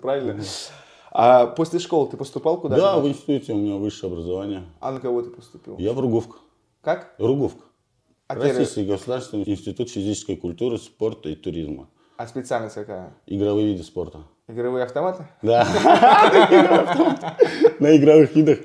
правильно? А после школы ты поступал куда? Да, в институте у меня высшее образование. А на кого ты поступил? Я в Руговку. Как? Руговка. А Российский ты... государственный институт физической культуры, спорта и туризма. А специальность какая? Игровые виды спорта. Игровые автоматы? Да. На игровых видах.